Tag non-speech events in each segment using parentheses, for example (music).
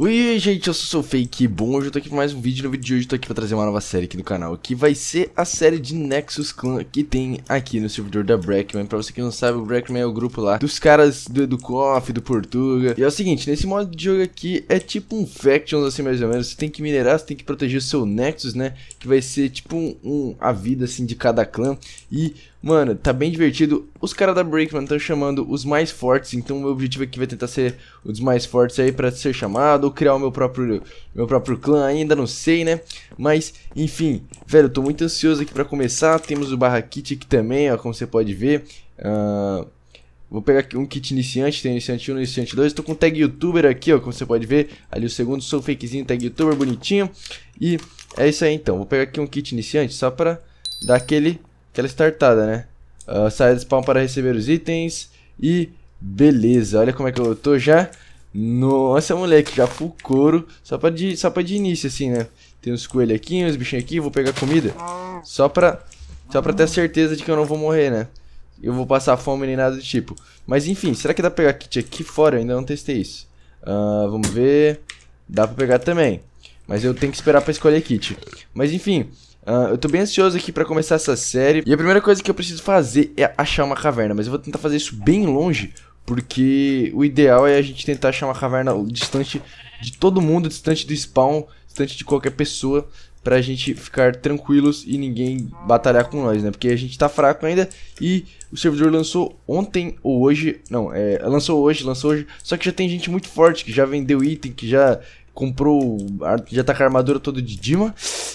Oi gente, eu sou o seu Fake Bom, hoje eu tô aqui pra mais um vídeo, no vídeo de hoje eu tô aqui pra trazer uma nova série aqui no canal, que vai ser a série de Nexus Clan que tem aqui no servidor da Breckman, pra você que não sabe, o Breckman é o grupo lá dos caras do Educoff, do Portuga, e é o seguinte, nesse modo de jogo aqui é tipo um Factions assim mais ou menos, você tem que minerar, você tem que proteger o seu Nexus né, que vai ser tipo um, um a vida assim de cada clã, e Mano, tá bem divertido. Os caras da Breakman estão chamando os mais fortes, então o meu objetivo aqui vai tentar ser os mais fortes aí para ser chamado, ou criar o meu próprio, meu próprio clã, ainda não sei, né? Mas, enfim, velho, eu tô muito ansioso aqui para começar. Temos o barra kit aqui também, ó, como você pode ver. Uh, vou pegar aqui um kit iniciante, tem iniciante 1 e iniciante 2. Tô com tag youtuber aqui, ó, como você pode ver. Ali o segundo, sou fakezinho, tag youtuber, bonitinho. E é isso aí então. Vou pegar aqui um kit iniciante só pra dar aquele aquela startada, né? Uh, saia do spawn para receber os itens e beleza, olha como é que eu tô já. Nossa, moleque, já full couro, só pra, de, só pra de início, assim, né? Tem uns coelhos aqui, uns bichinhos aqui, vou pegar comida, só pra, só pra ter certeza de que eu não vou morrer, né? Eu vou passar fome nem nada do tipo. Mas enfim, será que dá pra pegar kit aqui fora? Eu ainda não testei isso. Uh, vamos ver, dá pra pegar também. Mas eu tenho que esperar pra escolher kit. Mas enfim, Uh, eu tô bem ansioso aqui pra começar essa série. E a primeira coisa que eu preciso fazer é achar uma caverna. Mas eu vou tentar fazer isso bem longe, porque o ideal é a gente tentar achar uma caverna distante de todo mundo, distante do spawn, distante de qualquer pessoa, pra gente ficar tranquilos e ninguém batalhar com nós, né? Porque a gente tá fraco ainda e o servidor lançou ontem ou hoje, não, é, lançou hoje, lançou hoje, só que já tem gente muito forte que já vendeu item, que já comprou já tá com a armadura toda de Dima.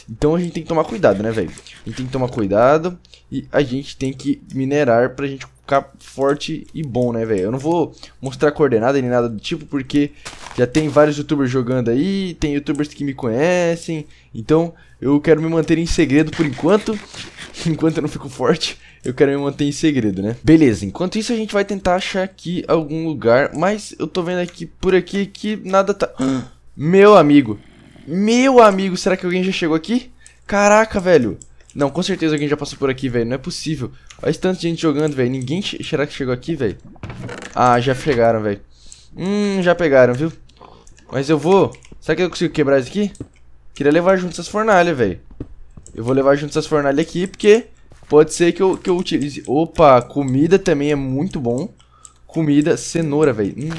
Então a gente tem que tomar cuidado, né, velho? A gente tem que tomar cuidado e a gente tem que minerar pra gente ficar forte e bom, né, velho? Eu não vou mostrar coordenada nem nada do tipo, porque já tem vários youtubers jogando aí, tem youtubers que me conhecem. Então eu quero me manter em segredo por enquanto. (laughs) enquanto eu não fico forte, eu quero me manter em segredo, né? Beleza, enquanto isso a gente vai tentar achar aqui algum lugar, mas eu tô vendo aqui por aqui que nada tá... (gasps) Meu amigo. Meu amigo, será que alguém já chegou aqui? Caraca, velho. Não, com certeza alguém já passou por aqui, velho. Não é possível. Olha esse tanto de gente jogando, velho. Ninguém será que chegou aqui, velho? Ah, já pegaram, velho. Hum, já pegaram, viu? Mas eu vou... Será que eu consigo quebrar isso aqui? Queria levar junto essas fornalhas, velho. Eu vou levar junto essas fornalhas aqui, porque... Pode ser que eu, que eu utilize... Opa, comida também é muito bom. Comida, cenoura, velho. Hum,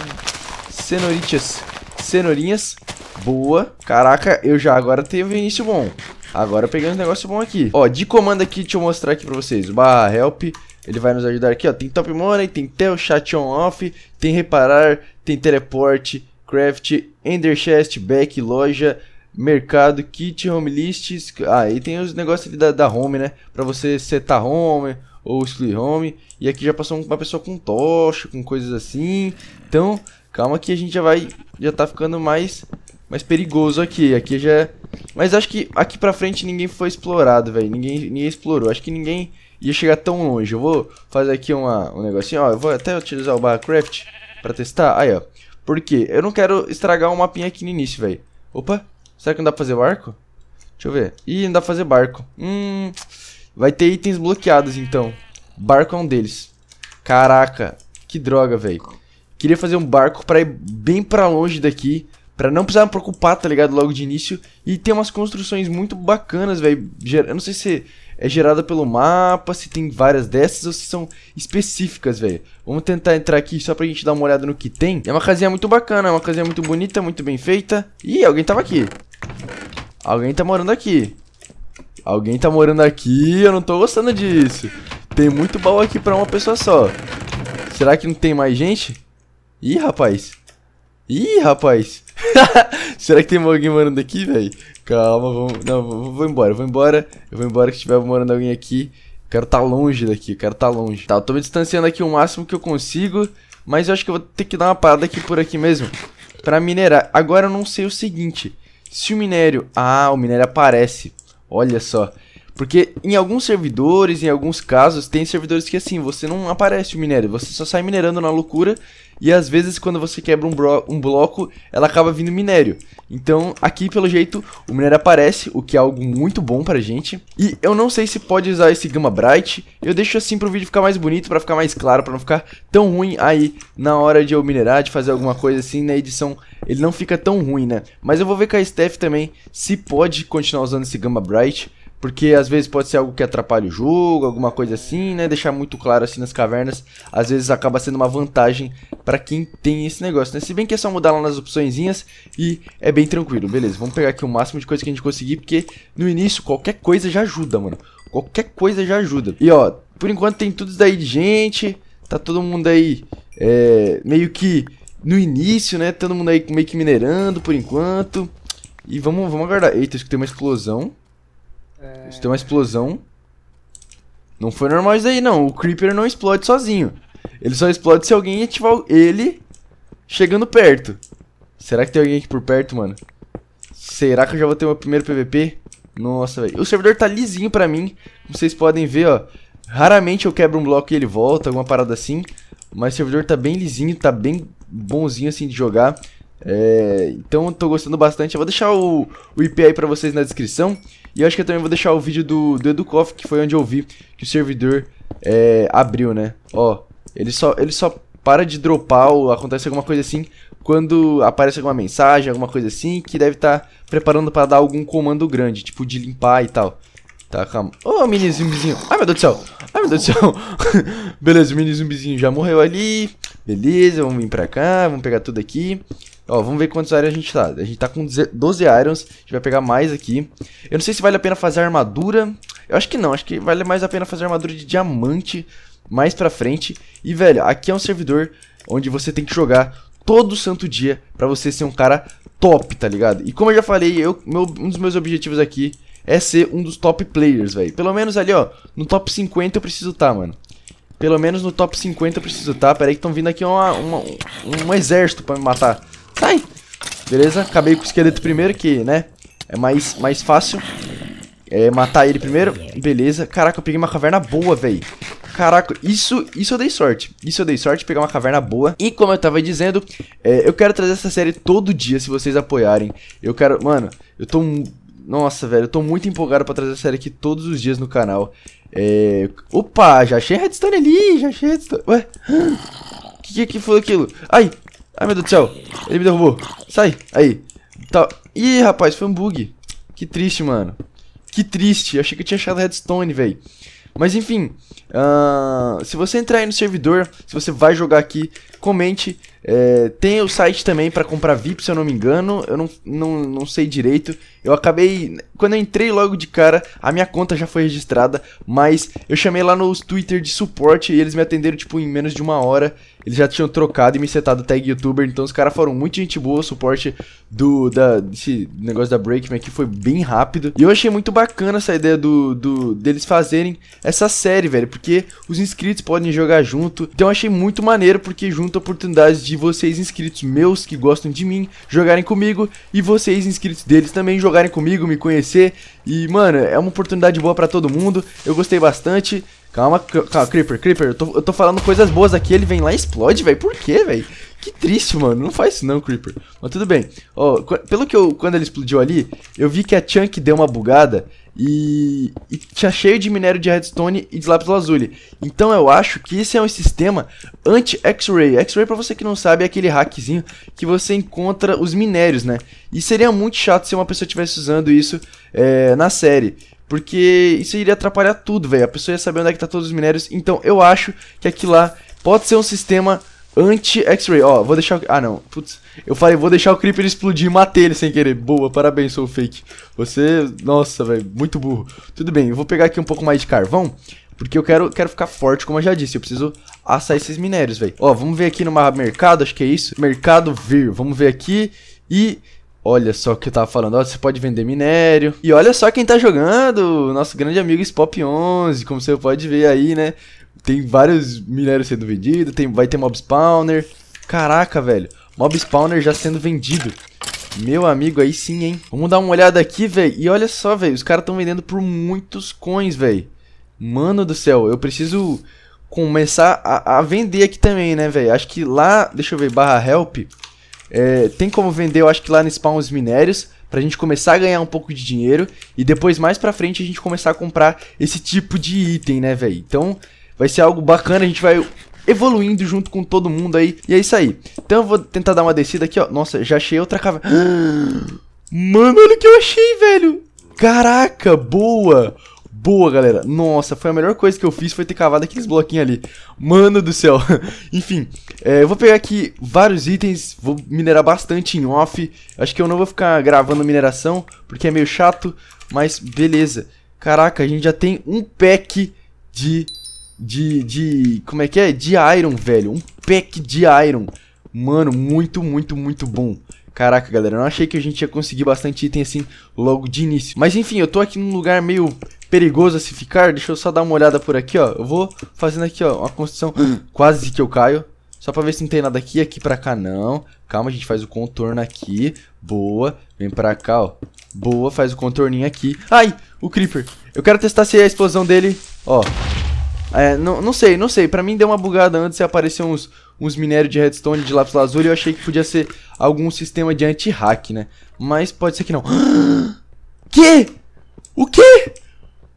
cenourinhas. Cenourinhas. Boa. Caraca, eu já agora teve início bom. Agora pegando um negócio bom aqui. Ó, de comando aqui, deixa eu mostrar aqui pra vocês. Barra help. Ele vai nos ajudar aqui, ó. Tem top money, tem tel, chat on off, tem reparar, tem teleport, craft, ender chest, back, loja, mercado, kit, home lists. Ah, e tem os negócios da, da home, né? Pra você setar home, ou Split Home. E aqui já passou uma pessoa com tocha, com coisas assim. Então, calma que a gente já vai. Já tá ficando mais. Mais perigoso aqui. Aqui já. É, mas acho que aqui pra frente ninguém foi explorado, velho. Ninguém, ninguém explorou. Acho que ninguém ia chegar tão longe. Eu vou fazer aqui uma, um negocinho, ó. Eu vou até utilizar o Barcraft pra testar. Aí, ó. Por quê? Eu não quero estragar um mapinha aqui no início, velho. Opa, será que não dá pra fazer barco? Deixa eu ver. Ih, não dá pra fazer barco. Hum, Vai ter itens bloqueados, então. Barco é um deles. Caraca, que droga, velho. Queria fazer um barco pra ir bem pra longe daqui. Pra não precisar me preocupar, tá ligado? Logo de início. E tem umas construções muito bacanas, velho. Eu não sei se é gerada pelo mapa, se tem várias dessas ou se são específicas, velho. Vamos tentar entrar aqui só pra gente dar uma olhada no que tem. É uma casinha muito bacana, é uma casinha muito bonita, muito bem feita. Ih, alguém tava aqui. Alguém tá morando aqui. Alguém tá morando aqui eu não tô gostando disso. Tem muito baú aqui pra uma pessoa só. Será que não tem mais gente? Ih, rapaz. Ih, rapaz. (laughs) Será que tem alguém morando aqui, velho? Calma, vamos... Não, vou, vou embora, vou embora. Eu vou embora que tiver morando alguém aqui. Eu quero tá longe daqui, eu quero tá longe. Tá, eu tô me distanciando aqui o máximo que eu consigo. Mas eu acho que eu vou ter que dar uma parada aqui por aqui mesmo. Pra minerar. Agora eu não sei o seguinte. Se o minério... Ah, o minério aparece. Olha só. Porque em alguns servidores, em alguns casos, tem servidores que assim, você não aparece o minério, você só sai minerando na loucura. E às vezes, quando você quebra um, um bloco, ela acaba vindo minério. Então, aqui pelo jeito, o minério aparece, o que é algo muito bom pra gente. E eu não sei se pode usar esse Gamma Bright, eu deixo assim pro vídeo ficar mais bonito, pra ficar mais claro, pra não ficar tão ruim aí na hora de eu minerar, de fazer alguma coisa assim na né? edição. Ele não fica tão ruim, né? Mas eu vou ver com a Steph também se pode continuar usando esse Gamma Bright. Porque às vezes pode ser algo que atrapalha o jogo, alguma coisa assim, né? Deixar muito claro assim nas cavernas, às vezes acaba sendo uma vantagem para quem tem esse negócio, né? Se bem que é só mudar lá nas opçõezinhas e é bem tranquilo. Beleza, vamos pegar aqui o máximo de coisa que a gente conseguir, porque no início qualquer coisa já ajuda, mano. Qualquer coisa já ajuda. E ó, por enquanto tem tudo isso daí de gente, tá todo mundo aí é, meio que no início, né? Todo mundo aí meio que minerando por enquanto. E vamos, vamos aguardar. Eita, acho que tem uma explosão. É... Isso tem uma explosão. Não foi normal isso aí, não. O Creeper não explode sozinho. Ele só explode se alguém ativar ele chegando perto. Será que tem alguém aqui por perto, mano? Será que eu já vou ter meu primeiro PVP? Nossa, velho. O servidor tá lisinho pra mim. Como vocês podem ver, ó. Raramente eu quebro um bloco e ele volta, alguma parada assim. Mas o servidor tá bem lisinho, tá bem bonzinho assim de jogar. É, então eu tô gostando bastante. Eu vou deixar o, o IP aí pra vocês na descrição. E eu acho que eu também vou deixar o vídeo do, do Educoff, que foi onde eu vi que o servidor é, abriu, né? Ó, ele só, ele só para de dropar ou acontece alguma coisa assim quando aparece alguma mensagem, alguma coisa assim, que deve estar tá preparando para dar algum comando grande, tipo de limpar e tal. Tá, calma. Ô, oh, mini zumbizinho. Ai, meu Deus do céu. Ai, meu Deus do céu. (laughs) Beleza, o mini zumbizinho já morreu ali. Beleza, vamos vir pra cá, vamos pegar tudo aqui. Ó, vamos ver quantos irons a gente tá. A gente tá com 12 irons, a gente vai pegar mais aqui. Eu não sei se vale a pena fazer armadura. Eu acho que não, acho que vale mais a pena fazer armadura de diamante mais pra frente. E, velho, aqui é um servidor onde você tem que jogar todo santo dia pra você ser um cara top, tá ligado? E como eu já falei, eu, meu, um dos meus objetivos aqui é ser um dos top players, velho. Pelo menos ali, ó, no top 50 eu preciso estar, tá, mano. Pelo menos no top 50 eu preciso estar. Tá. Pera aí que estão vindo aqui uma, uma, um, um exército pra me matar. Sai! Tá Beleza? Acabei com o esqueleto primeiro, que, né? É mais, mais fácil. É, matar ele primeiro. Beleza. Caraca, eu peguei uma caverna boa, velho. Caraca, isso, isso eu dei sorte. Isso eu dei sorte, pegar uma caverna boa. E como eu tava dizendo, é, eu quero trazer essa série todo dia, se vocês apoiarem. Eu quero... Mano, eu tô... Nossa, velho, eu tô muito empolgado pra trazer essa série aqui todos os dias no canal. É... Opa, já achei redstone ali, já achei redstone... Ué? O (gasps) que, que foi é aquilo? Ai, ai meu Deus do céu. Ele me derrubou. Sai. Aí. Tá. Ih, rapaz, foi um bug. Que triste, mano. Que triste. Eu achei que eu tinha achado redstone, velho. Mas enfim, uh, se você entrar aí no servidor, se você vai jogar aqui, comente. É, tem o site também para comprar VIP, se eu não me engano. Eu não, não, não sei direito. Eu acabei. Quando eu entrei logo de cara, a minha conta já foi registrada, mas eu chamei lá nos Twitter de suporte e eles me atenderam, tipo, em menos de uma hora. Eles já tinham trocado e me setado tag youtuber, então os caras foram muito gente boa. O suporte do da, desse negócio da Breakman aqui foi bem rápido. E eu achei muito bacana essa ideia do, do deles fazerem essa série, velho, porque os inscritos podem jogar junto. Então eu achei muito maneiro, porque junta oportunidades de vocês inscritos meus que gostam de mim jogarem comigo e vocês inscritos deles também jogarem jogarem comigo, me conhecer. E, mano, é uma oportunidade boa pra todo mundo. Eu gostei bastante. Calma, calma Creeper, Creeper, eu tô, eu tô falando coisas boas aqui, ele vem lá e explode, velho. Por quê, velho? Que triste, mano. Não faz isso não, Creeper. Mas tudo bem. Ó, pelo que eu, quando ele explodiu ali, eu vi que a Chunk deu uma bugada e, e, tinha cheio de minério de redstone e de lápis lazuli. Então eu acho que esse é um sistema anti-X-ray. X-ray, para você que não sabe, é aquele hackzinho que você encontra os minérios, né? E seria muito chato se uma pessoa estivesse usando isso é, na série. Porque isso iria atrapalhar tudo, velho. A pessoa ia saber onde é que tá todos os minérios. Então eu acho que aqui lá pode ser um sistema Anti-X-Ray, ó, vou deixar... Ah, não, putz. Eu falei, vou deixar o Creeper explodir e matei ele sem querer. Boa, parabéns, sou fake. Você, nossa, velho, muito burro. Tudo bem, eu vou pegar aqui um pouco mais de carvão, porque eu quero, quero ficar forte, como eu já disse. Eu preciso assar esses minérios, velho. Ó, vamos ver aqui no mercado, acho que é isso. Mercado Vir, vamos ver aqui e... Olha só o que eu tava falando, ó, você pode vender minério. E olha só quem tá jogando, nosso grande amigo Spop11, como você pode ver aí, né? tem vários minérios sendo vendidos, tem, vai ter mob spawner. Caraca, velho. Mob spawner já sendo vendido. Meu amigo, aí sim, hein? Vamos dar uma olhada aqui, velho. E olha só, velho. Os caras estão vendendo por muitos coins, velho. Mano do céu, eu preciso começar a, a vender aqui também, né, velho? Acho que lá, deixa eu ver, barra help. É, tem como vender, eu acho que lá no spawn os minérios pra gente começar a ganhar um pouco de dinheiro e depois mais pra frente a gente começar a comprar esse tipo de item, né, velho? Então, Vai ser algo bacana, a gente vai evoluindo junto com todo mundo aí. E é isso aí. Então eu vou tentar dar uma descida aqui, ó. Nossa, já achei outra caverna. (gasps) Mano, olha o que eu achei, velho. Caraca, boa. Boa, galera. Nossa, foi a melhor coisa que eu fiz foi ter cavado aqueles bloquinhos ali. Mano do céu. (laughs) Enfim, é, eu vou pegar aqui vários itens, vou minerar bastante em off. Acho que eu não vou ficar gravando mineração, porque é meio chato, mas beleza. Caraca, a gente já tem um pack de de, de. Como é que é? De Iron, velho. Um pack de Iron. Mano, muito, muito, muito bom. Caraca, galera, eu não achei que a gente ia conseguir bastante item assim logo de início. Mas enfim, eu tô aqui num lugar meio perigoso a se ficar. Deixa eu só dar uma olhada por aqui, ó. Eu vou fazendo aqui, ó, uma construção (clears throat) quase que eu caio. Só pra ver se não tem nada aqui, aqui pra cá não. Calma, a gente faz o contorno aqui. Boa. Vem pra cá, ó. Boa, faz o contorninho aqui. Ai, o Creeper. Eu quero testar se é a explosão dele... Ó, é, não, não sei, não sei. Pra mim deu uma bugada antes e apareceu uns, uns minérios de redstone de lápis e Eu achei que podia ser algum sistema de anti-hack, né? Mas pode ser que não. (gasps) que? O que?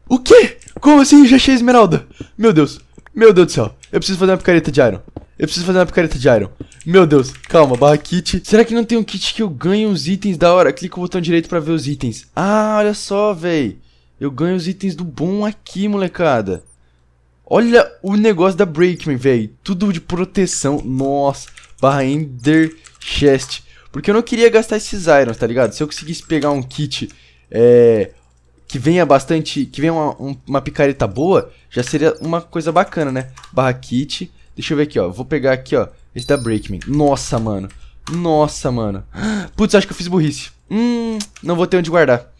O que? Como assim? Já achei esmeralda. Meu Deus. Meu Deus do céu. Eu preciso fazer uma picareta de iron. Eu preciso fazer uma picareta de iron. Meu Deus. Calma, barra kit. Será que não tem um kit que eu ganho os itens da hora? Clica o botão direito pra ver os itens. Ah, olha só, véi. Eu ganho os itens do bom aqui, molecada. Olha o negócio da Breakman, velho. Tudo de proteção. Nossa. Barra Ender Chest. Porque eu não queria gastar esses irons, tá ligado? Se eu conseguisse pegar um kit é, que venha bastante... Que venha uma, um, uma picareta boa, já seria uma coisa bacana, né? Barra kit. Deixa eu ver aqui, ó. Vou pegar aqui, ó. Esse da Breakman. Nossa, mano. Nossa, mano. (gasps) Putz, acho que eu fiz burrice. Hum, não vou ter onde guardar.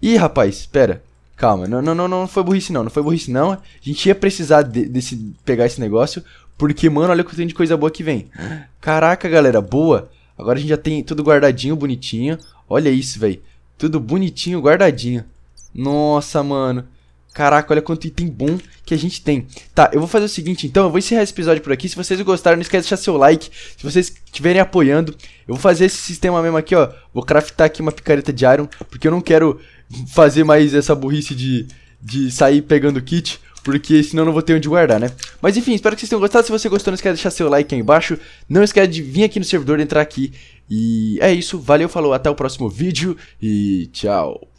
Ih, rapaz, pera. Calma, não, não, não, não foi burrice não, não foi burrice não. A gente ia precisar de, desse, pegar esse negócio, porque, mano, olha o que tem de coisa boa que vem. Caraca, galera, boa. Agora a gente já tem tudo guardadinho, bonitinho. Olha isso, velho. Tudo bonitinho, guardadinho. Nossa, mano. Caraca, olha quanto item bom que a gente tem. Tá, eu vou fazer o seguinte, então, eu vou encerrar esse episódio por aqui. Se vocês gostaram, não esquece de deixar seu like. Se vocês estiverem apoiando, eu vou fazer esse sistema mesmo aqui, ó. Vou craftar aqui uma picareta de iron, porque eu não quero fazer mais essa burrice de, de sair pegando kit, porque senão eu não vou ter onde guardar, né? Mas enfim, espero que vocês tenham gostado. Se você gostou, não esquece de deixar seu like aí embaixo. Não esquece de vir aqui no servidor, entrar aqui. E é isso, valeu, falou, até o próximo vídeo e tchau.